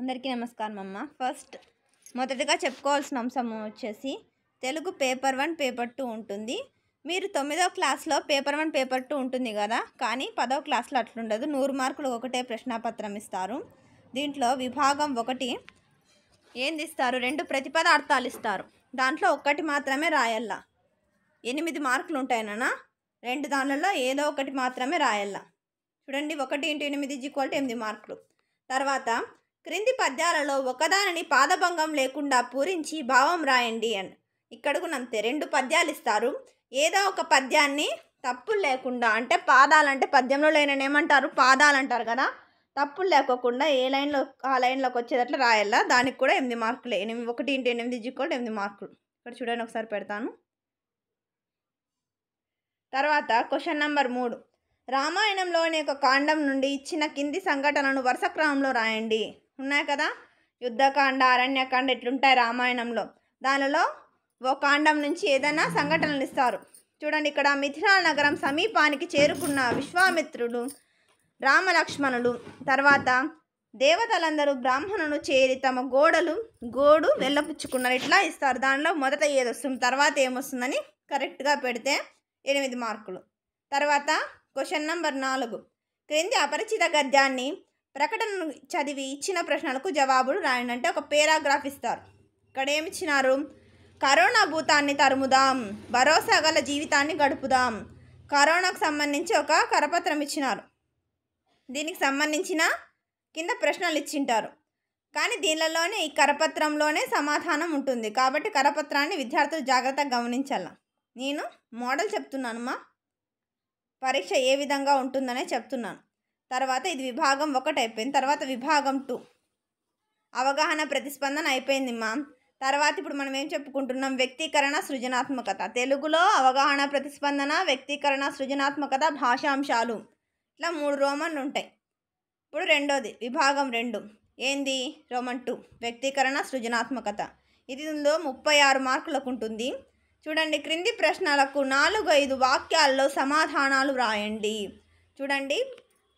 అందరికీ నమస్కారం అమ్మ ఫస్ట్ మొదటగా చెప్పుకోవాల్సిన అంశం వచ్చేసి Telugu paper one paper two ఉంటుంది మీరు తొమ్మిదో క్లాస్లో పేపర్ వన్ పేపర్ టూ ఉంటుంది కదా కానీ పదో క్లాస్లో అట్లుండదు నూరు మార్కులు ఒకటే ప్రశ్నాపత్రం ఇస్తారు దీంట్లో విభాగం ఒకటి ఏంది ఇస్తారు రెండు ప్రతిపదార్థాలు ఇస్తారు దాంట్లో ఒక్కటి మాత్రమే రాయల్లా ఎనిమిది మార్కులు ఉంటాయనన్నా రెండు దానిలలో ఏదో ఒకటి మాత్రమే రాయల్లా చూడండి ఒకటి ఇంటూ ఎనిమిది ఈక్వల్ టు ఎనిమిది మార్కులు తర్వాత క్రింది పద్యాలలో ఒకదానిని పాదభంగం లేకుండా పూరించి భావం రాయండి అని ఇక్కడకు నంతే రెండు పద్యాలు ఇస్తారు ఏదో ఒక పద్యాన్ని తప్పులు లేకుండా అంటే పాదాలంటే పద్యంలో లేనని ఏమంటారు పాదాలు అంటారు కదా తప్పులు లేకోకుండా ఏ లైన్లో ఆ లైన్లోకి వచ్చేటట్లు రాయాలా దానికి కూడా ఎనిమిది మార్కులు ఎనిమిది ఒకటి ఇంటి ఎనిమిది కూడా ఎనిమిది మార్కులు ఇక్కడ చూడండి ఒకసారి పెడతాను తర్వాత క్వశ్చన్ నెంబర్ మూడు రామాయణంలోని ఒక కాండం నుండి ఇచ్చిన కింది సంఘటనను వరుస క్రమంలో రాయండి ఉన్నాయి కదా యుద్ధకాండ అరణ్యకాండ ఇట్లుంటాయి రామాయణంలో దానిలో ఓ కాండం నుంచి ఏదైనా సంఘటనలు ఇస్తారు చూడండి ఇక్కడ మిథిలా నగరం సమీపానికి చేరుకున్న విశ్వామిత్రుడు రామలక్ష్మణుడు తర్వాత దేవతలందరూ బ్రాహ్మణులు చేరి తమ గోడలు గోడు వెళ్ళపుచ్చుకున్నారు ఇట్లా ఇస్తారు దానిలో మొదట ఏదొస్తుంది తర్వాత ఏమొస్తుందని కరెక్ట్గా పెడితే ఎనిమిది మార్కులు తర్వాత క్వశ్చన్ నంబర్ నాలుగు క్రింది అపరిచిత గద్యాన్ని ప్రకటన చదివి ఇచ్చిన ప్రశ్నలకు జవాబులు రాయండి అంటే ఒక పేరాగ్రాఫ్ ఇస్తారు ఇక్కడ ఏమి ఇచ్చినారు కరోనా భూతాన్ని తరుముదాం భరోసా గల జీవితాన్ని గడుపుదాం కరోనాకు సంబంధించి ఒక కరపత్రం ఇచ్చినారు దీనికి సంబంధించిన కింద ప్రశ్నలు ఇచ్చింటారు కానీ దీనిలోనే ఈ కరపత్రంలోనే సమాధానం ఉంటుంది కాబట్టి కరపత్రాన్ని విద్యార్థులు జాగ్రత్తగా గమనించాల నేను మోడల్ చెప్తున్నాను మా పరీక్ష ఏ విధంగా ఉంటుందనే చెప్తున్నాను తర్వాత ఇది విభాగం ఒకటి అయిపోయింది తర్వాత విభాగం టూ అవగాహన ప్రతిస్పందన అయిపోయింది మా తర్వాత ఇప్పుడు మనం ఏం చెప్పుకుంటున్నాం వ్యక్తీకరణ సృజనాత్మకత తెలుగులో అవగాహన ప్రతిస్పందన వ్యక్తీకరణ సృజనాత్మకత భాషాంశాలు ఇట్లా మూడు రోమన్లు ఉంటాయి ఇప్పుడు రెండోది విభాగం రెండు ఏంది రోమన్ టూ వ్యక్తీకరణ సృజనాత్మకత ఇది ఇందులో ముప్పై ఆరు మార్కులకు ఉంటుంది చూడండి క్రింది ప్రశ్నలకు నాలుగు ఐదు వాక్యాల్లో సమాధానాలు రాయండి చూడండి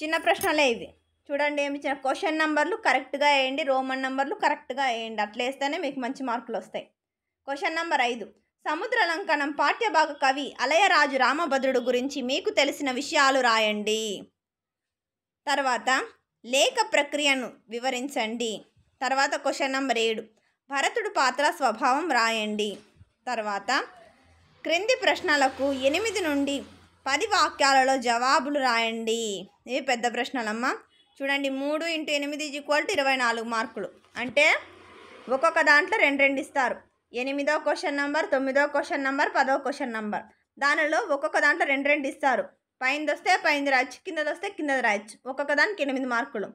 చిన్న ప్రశ్నలే ఇవి చూడండి ఏమి ఇచ్చిన క్వశ్చన్ నెంబర్లు కరెక్ట్గా వేయండి రోమన్ నెంబర్లు కరెక్ట్గా వేయండి అట్లా వేస్తేనే మీకు మంచి మార్కులు వస్తాయి క్వశ్చన్ నెంబర్ ఐదు లంకనం పాఠ్యభాగ కవి అలయరాజు రామభద్రుడు గురించి మీకు తెలిసిన విషయాలు రాయండి తర్వాత లేఖ ప్రక్రియను వివరించండి తర్వాత క్వశ్చన్ నెంబర్ ఏడు భరతుడు పాత్ర స్వభావం రాయండి తర్వాత క్రింది ప్రశ్నలకు ఎనిమిది నుండి పది వాక్యాలలో జవాబులు రాయండి ఇవి పెద్ద ప్రశ్నలమ్మా చూడండి మూడు ఇంటూ ఎనిమిది ఈక్వల్ టు ఇరవై నాలుగు మార్కులు అంటే ఒక్కొక్క దాంట్లో రెండు రెండు ఇస్తారు ఎనిమిదో క్వశ్చన్ నెంబర్ తొమ్మిదో క్వశ్చన్ నెంబర్ పదో క్వశ్చన్ నెంబర్ దానిలో ఒక్కొక్క దాంట్లో రెండు రెండు ఇస్తారు పైనది వస్తే పైనది రాయొచ్చు కిందది వస్తే కిందది రాయొచ్చు ఒక్కొక్క దానికి ఎనిమిది మార్కులు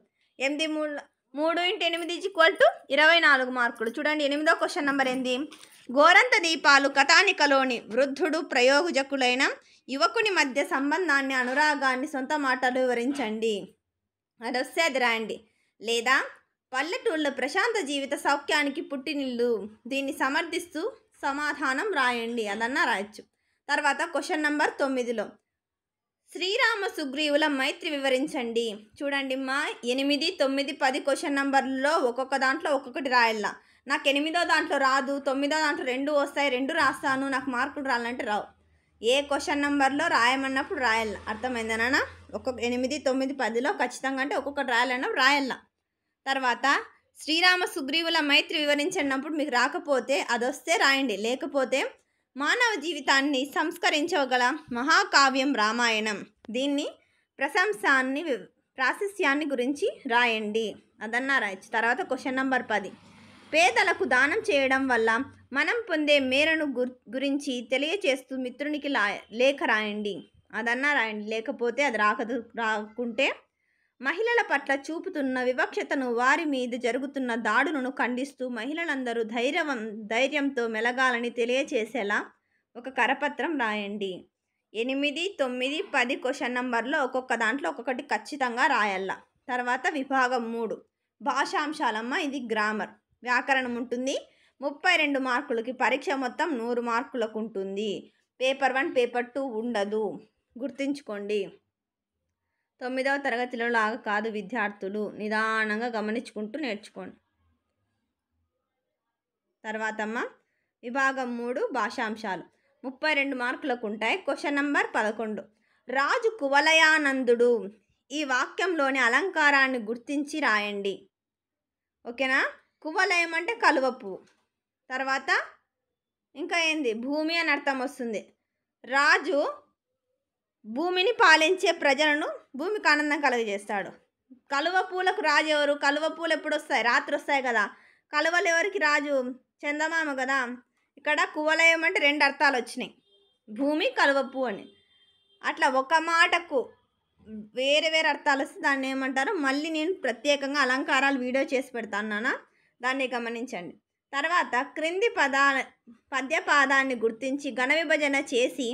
ఎనిమిది మూడు మూడు ఇంటి ఎనిమిది ఈక్వల్ టు ఇరవై నాలుగు మార్కులు చూడండి ఎనిమిదో క్వశ్చన్ నెంబర్ ఏంది గోరంత దీపాలు కథానికలోని వృద్ధుడు ప్రయోగజకులైన యువకుని మధ్య సంబంధాన్ని అనురాగాన్ని సొంత మాటలు వివరించండి అది వస్తే రాయండి లేదా పల్లెటూళ్ళ ప్రశాంత జీవిత సౌఖ్యానికి పుట్టినిల్లు దీన్ని సమర్థిస్తూ సమాధానం రాయండి అదన్నా రాయొచ్చు తర్వాత క్వశ్చన్ నెంబర్ తొమ్మిదిలో శ్రీరామ సుగ్రీవుల మైత్రి వివరించండి చూడండి మా ఎనిమిది తొమ్మిది పది క్వశ్చన్ నంబర్లో ఒక్కొక్క దాంట్లో ఒక్కొక్కటి రాయాల నాకు ఎనిమిదో దాంట్లో రాదు తొమ్మిదో దాంట్లో రెండు వస్తాయి రెండు రాస్తాను నాకు మార్కులు రాలంటే రావు ఏ క్వశ్చన్ నెంబర్లో రాయమన్నప్పుడు రాయాల అర్థమైందనా ఒక్కొక్క ఎనిమిది తొమ్మిది పదిలో ఖచ్చితంగా అంటే ఒక్కొక్కటి రాయాలన్నప్పుడు రాయాల తర్వాత శ్రీరామ సుగ్రీవుల మైత్రి వివరించినప్పుడు మీకు రాకపోతే అదొస్తే రాయండి లేకపోతే మానవ జీవితాన్ని సంస్కరించగల మహాకావ్యం రామాయణం దీన్ని ప్రశంసాన్ని ప్రాశస్యాన్ని గురించి రాయండి అదన్నా రాయచ్చు తర్వాత క్వశ్చన్ నెంబర్ పది పేదలకు దానం చేయడం వల్ల మనం పొందే మేరను గురించి తెలియచేస్తూ మిత్రునికి లేఖ రాయండి అదన్నా రాయండి లేకపోతే అది రాకదు రాకుంటే మహిళల పట్ల చూపుతున్న వివక్షతను వారి మీద జరుగుతున్న దాడులను ఖండిస్తూ మహిళలందరూ ధైర్యం ధైర్యంతో మెలగాలని తెలియచేసేలా ఒక కరపత్రం రాయండి ఎనిమిది తొమ్మిది పది క్వశ్చన్ నంబర్లో ఒక్కొక్క దాంట్లో ఒక్కొక్కటి ఖచ్చితంగా రాయాల తర్వాత విభాగం మూడు భాషాంశాలమ్మ ఇది గ్రామర్ వ్యాకరణం ఉంటుంది ముప్పై రెండు మార్కులకి పరీక్ష మొత్తం నూరు మార్కులకు ఉంటుంది పేపర్ వన్ పేపర్ టూ ఉండదు గుర్తుంచుకోండి తొమ్మిదవ తరగతిలో లాగా కాదు విద్యార్థులు నిదానంగా గమనించుకుంటూ నేర్చుకోండి తర్వాతమ్మ విభాగం మూడు భాషాంశాలు ముప్పై రెండు మార్కులకు ఉంటాయి క్వశ్చన్ నంబర్ పదకొండు రాజు కువలయానందుడు ఈ వాక్యంలోని అలంకారాన్ని గుర్తించి రాయండి ఓకేనా కువలయం అంటే పువ్వు తర్వాత ఇంకా ఏంది భూమి అని అర్థం వస్తుంది రాజు భూమిని పాలించే ప్రజలను భూమికి ఆనందం కలుగజేస్తాడు కలువ పూలకు రాజు ఎవరు కలువ పూలు ఎప్పుడు వస్తాయి రాత్రి వస్తాయి కదా కలువలు ఎవరికి రాజు చందమామ కదా ఇక్కడ కువలయం అంటే రెండు అర్థాలు వచ్చినాయి భూమి కలువపు అని అట్లా ఒక మాటకు వేరే వేరే అర్థాలు వస్తే దాన్ని ఏమంటారు మళ్ళీ నేను ప్రత్యేకంగా అలంకారాలు వీడియో చేసి పెడతాను నాన్న దాన్ని గమనించండి తర్వాత క్రింది పదా పద్య పాదాన్ని గుర్తించి ఘన విభజన చేసి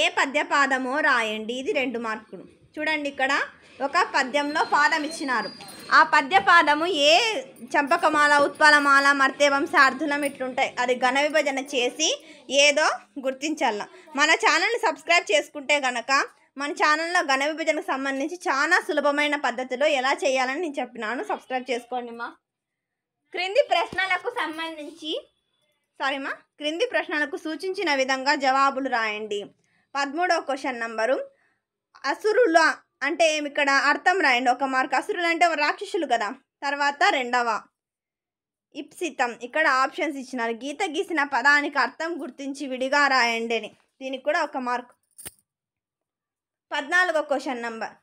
ఏ పద్యపాదమో రాయండి ఇది రెండు మార్కులు చూడండి ఇక్కడ ఒక పద్యంలో పాదం ఇచ్చినారు ఆ పద్యపాదము ఏ చంపకమాల ఉత్పలమాల మర్తేవంశ అర్ధులం ఇట్లుంటాయి అది ఘన విభజన చేసి ఏదో గుర్తించాల మన ఛానల్ని సబ్స్క్రైబ్ చేసుకుంటే గనక మన ఛానల్లో ఘన విభజనకు సంబంధించి చాలా సులభమైన పద్ధతిలో ఎలా చేయాలని నేను చెప్పినాను సబ్స్క్రైబ్ చేసుకోండి మా క్రింది ప్రశ్నలకు సంబంధించి సారీ మా క్రింది ప్రశ్నలకు సూచించిన విధంగా జవాబులు రాయండి పదమూడవ క్వశ్చన్ నంబరు అసురుల అంటే ఇక్కడ అర్థం రాయండి ఒక మార్క్ అసురులు అంటే రాక్షసులు కదా తర్వాత రెండవ ఇప్సితం ఇక్కడ ఆప్షన్స్ ఇచ్చినారు గీత గీసిన పదానికి అర్థం గుర్తించి విడిగా రాయండి అని దీనికి కూడా ఒక మార్క్ పద్నాలుగో క్వశ్చన్ నంబర్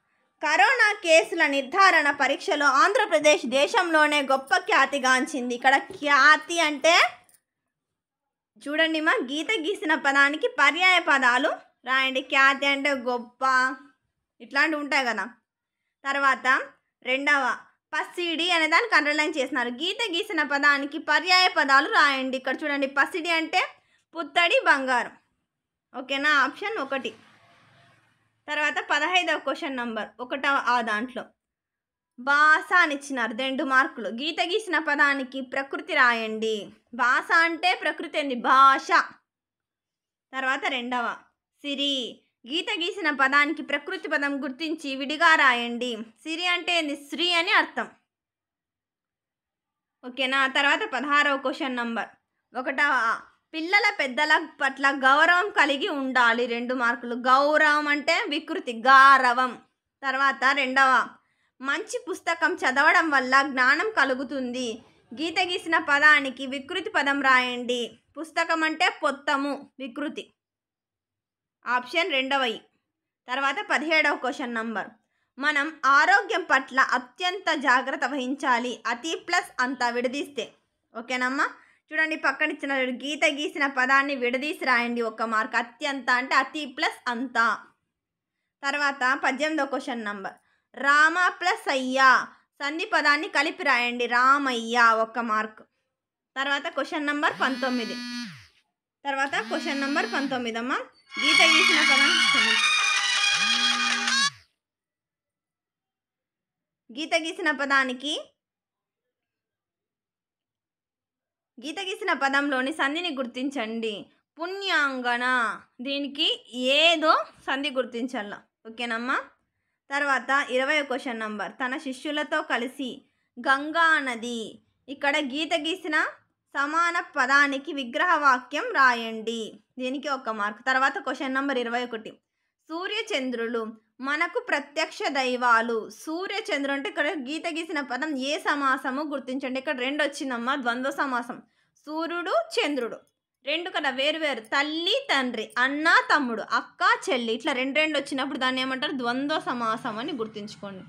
కరోనా కేసుల నిర్ధారణ పరీక్షలో ఆంధ్రప్రదేశ్ దేశంలోనే గొప్ప ఖ్యాతిగాంచింది ఇక్కడ ఖ్యాతి అంటే చూడండి మా గీత గీసిన పదానికి పర్యాయ పదాలు రాయండి ఖ్యాతి అంటే గొప్ప ఇట్లాంటివి ఉంటాయి కదా తర్వాత రెండవ పసిడి అనే దానికి అండర్లైన్ చేసినారు గీత గీసిన పదానికి పర్యాయ పదాలు రాయండి ఇక్కడ చూడండి పసిడి అంటే పుత్తడి బంగారం ఓకేనా ఆప్షన్ ఒకటి తర్వాత పదహైదవ క్వశ్చన్ నంబర్ ఒకటవ ఆ దాంట్లో భాష అని ఇచ్చినారు రెండు మార్కులు గీత గీసిన పదానికి ప్రకృతి రాయండి భాష అంటే ప్రకృతి అండి భాష తర్వాత రెండవ సిరి గీత గీసిన పదానికి ప్రకృతి పదం గుర్తించి విడిగా రాయండి సిరి అంటే శ్రీ అని అర్థం ఓకేనా తర్వాత పదహారవ క్వశ్చన్ నంబర్ ఒకటవ పిల్లల పెద్దల పట్ల గౌరవం కలిగి ఉండాలి రెండు మార్కులు గౌరవం అంటే వికృతి గారవం తర్వాత రెండవ మంచి పుస్తకం చదవడం వల్ల జ్ఞానం కలుగుతుంది గీత గీసిన పదానికి వికృతి పదం రాయండి పుస్తకం అంటే పొత్తము వికృతి ఆప్షన్ రెండవది తర్వాత పదిహేడవ క్వశ్చన్ నంబర్ మనం ఆరోగ్యం పట్ల అత్యంత జాగ్రత్త వహించాలి అతి ప్లస్ అంతా విడదీస్తే ఓకేనమ్మా చూడండి పక్కన ఇచ్చిన గీత గీసిన పదాన్ని విడదీసి రాయండి ఒక మార్క్ అత్యంత అంటే అతి ప్లస్ అంతా తర్వాత పద్దెనిమిదో క్వశ్చన్ నంబర్ రామ ప్లస్ అయ్యా సంధి పదాన్ని కలిపి రాయండి రామయ్య ఒక మార్క్ తర్వాత క్వశ్చన్ నంబర్ పంతొమ్మిది తర్వాత క్వశ్చన్ నెంబర్ పంతొమ్మిది అమ్మ గీత గీసిన పదం గీత గీసిన పదానికి గీత గీసిన పదంలోని సంధిని గుర్తించండి పుణ్యాంగన దీనికి ఏదో సంధి గుర్తించాల ఓకేనమ్మా తర్వాత ఇరవై క్వశ్చన్ నంబర్ తన శిష్యులతో కలిసి గంగా నది ఇక్కడ గీత గీసిన సమాన పదానికి విగ్రహవాక్యం రాయండి దీనికి ఒక మార్క్ తర్వాత క్వశ్చన్ నెంబర్ ఇరవై ఒకటి సూర్యచంద్రులు మనకు ప్రత్యక్ష దైవాలు సూర్యచంద్రు అంటే ఇక్కడ గీత గీసిన పదం ఏ సమాసము గుర్తించండి ఇక్కడ రెండు వచ్చిందమ్మా ద్వంద్వ సమాసం సూర్యుడు చంద్రుడు రెండు కదా వేరు వేరు తల్లి తండ్రి అన్న తమ్ముడు అక్క చెల్లి ఇట్లా రెండు రెండు వచ్చినప్పుడు దాన్ని ఏమంటారు ద్వంద్వ సమాసం అని గుర్తుంచుకోండి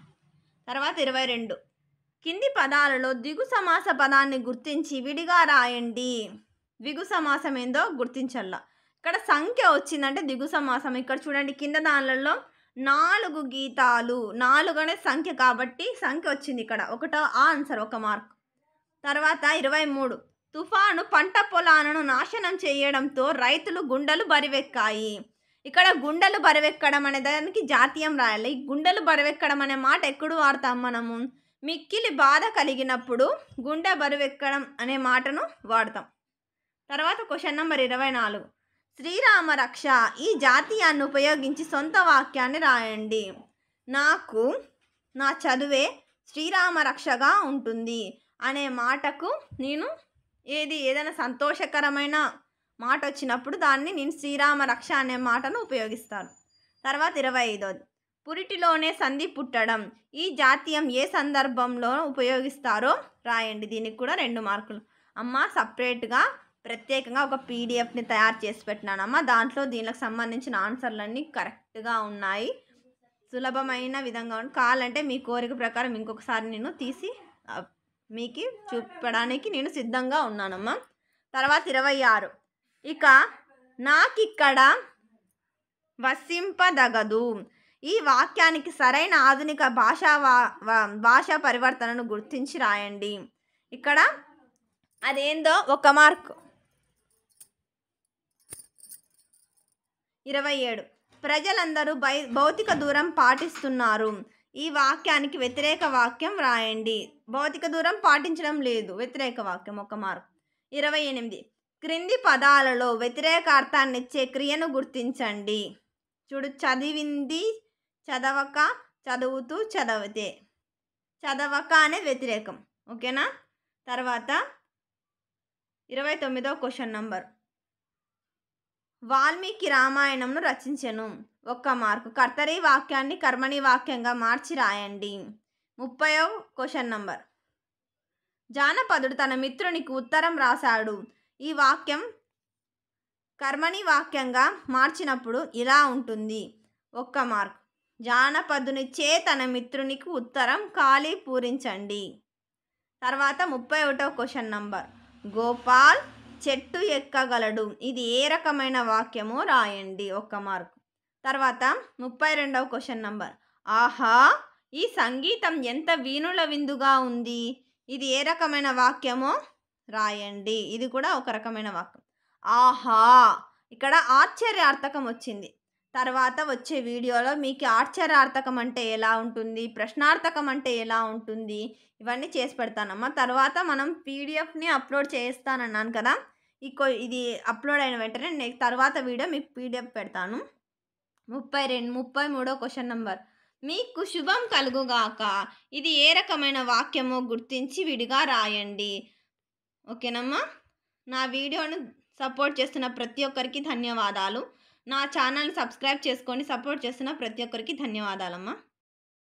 తర్వాత ఇరవై రెండు కింది పదాలలో దిగు సమాస పదాన్ని గుర్తించి విడిగా రాయండి దిగు సమాసం ఏందో గుర్తించల్ల ఇక్కడ సంఖ్య వచ్చిందంటే దిగు సమాసం ఇక్కడ చూడండి కింద దానిలలో నాలుగు గీతాలు నాలుగు అనే సంఖ్య కాబట్టి సంఖ్య వచ్చింది ఇక్కడ ఒకటో ఆన్సర్ ఒక మార్క్ తర్వాత ఇరవై మూడు తుఫాను పంట పొలాలను నాశనం చేయడంతో రైతులు గుండెలు బరివెక్కాయి ఇక్కడ గుండెలు బరివెక్కడం అనే దానికి జాతీయం రాయాలి గుండెలు బరివెక్కడం అనే మాట ఎప్పుడు వాడతాం మనము మిక్కిలి బాధ కలిగినప్పుడు గుండె బరువెక్కడం అనే మాటను వాడతాం తర్వాత క్వశ్చన్ నెంబర్ ఇరవై నాలుగు శ్రీరామ రక్ష ఈ జాతీయాన్ని ఉపయోగించి సొంత వాక్యాన్ని రాయండి నాకు నా చదువే శ్రీరామ రక్షగా ఉంటుంది అనే మాటకు నేను ఏది ఏదైనా సంతోషకరమైన మాట వచ్చినప్పుడు దాన్ని నేను శ్రీరామ రక్ష అనే మాటను ఉపయోగిస్తాను తర్వాత ఇరవై ఐదోది పురిటిలోనే సంధి పుట్టడం ఈ జాతీయం ఏ సందర్భంలో ఉపయోగిస్తారో రాయండి దీనికి కూడా రెండు మార్కులు అమ్మ సపరేట్గా ప్రత్యేకంగా ఒక పీడిఎఫ్ని తయారు చేసి పెట్టినానమ్మ దాంట్లో దీనికి సంబంధించిన ఆన్సర్లన్నీ కరెక్ట్గా ఉన్నాయి సులభమైన విధంగా కావాలంటే మీ కోరిక ప్రకారం ఇంకొకసారి నేను తీసి మీకు చూపడానికి నేను సిద్ధంగా ఉన్నానమ్మా తర్వాత ఇరవై ఆరు ఇక నాకిక్కడ వసింపదగదు ఈ వాక్యానికి సరైన ఆధునిక భాషా భాషా పరివర్తనను గుర్తించి రాయండి ఇక్కడ అదేందో ఒక మార్క్ ఇరవై ఏడు ప్రజలందరూ బై భౌతిక దూరం పాటిస్తున్నారు ఈ వాక్యానికి వ్యతిరేక వాక్యం రాయండి భౌతిక దూరం పాటించడం లేదు వ్యతిరేక వాక్యం ఒక మార్క్ ఇరవై ఎనిమిది క్రింది పదాలలో వ్యతిరేక అర్థాన్నిచ్చే క్రియను గుర్తించండి చూడు చదివింది చదవక చదువుతూ చదవతే చదవక అనే వ్యతిరేకం ఓకేనా తర్వాత ఇరవై తొమ్మిదో క్వశ్చన్ నంబర్ వాల్మీకి రామాయణంను రచించను ఒక్క మార్కు కర్తరి వాక్యాన్ని కర్మణి వాక్యంగా మార్చి రాయండి ముప్పయో క్వశ్చన్ నంబర్ జానపదుడు తన మిత్రునికి ఉత్తరం రాశాడు ఈ వాక్యం కర్మణి వాక్యంగా మార్చినప్పుడు ఇలా ఉంటుంది ఒక్క మార్క్ జానపదునిచే తన మిత్రునికి ఉత్తరం ఖాళీ పూరించండి తర్వాత ముప్పై ఒకటో క్వశ్చన్ నంబర్ గోపాల్ చెట్టు ఎక్కగలడు ఇది ఏ రకమైన వాక్యమో రాయండి ఒక్క మార్క్ తర్వాత ముప్పై రెండవ క్వశ్చన్ నంబర్ ఆహా ఈ సంగీతం ఎంత వీణుల విందుగా ఉంది ఇది ఏ రకమైన వాక్యమో రాయండి ఇది కూడా ఒక రకమైన వాక్యం ఆహా ఇక్కడ ఆశ్చర్యార్థకం వచ్చింది తర్వాత వచ్చే వీడియోలో మీకు ఆశ్చర్యార్థకం అంటే ఎలా ఉంటుంది ప్రశ్నార్థకం అంటే ఎలా ఉంటుంది ఇవన్నీ చేసి పెడతానమ్మా తర్వాత మనం పీడిఎఫ్ని అప్లోడ్ చేస్తానన్నాను కదా ఈ ఇది అప్లోడ్ అయిన వెంటనే నేను తర్వాత వీడియో మీకు పీడిఎఫ్ పెడతాను ముప్పై రెండు ముప్పై మూడో క్వశ్చన్ నెంబర్ మీకు శుభం కలుగుగాక ఇది ఏ రకమైన వాక్యమో గుర్తించి విడిగా రాయండి ఓకేనమ్మా నా వీడియోను సపోర్ట్ చేస్తున్న ప్రతి ఒక్కరికి ధన్యవాదాలు నా ఛానల్ని సబ్స్క్రైబ్ చేసుకొని సపోర్ట్ చేస్తున్న ప్రతి ఒక్కరికి ధన్యవాదాలమ్మా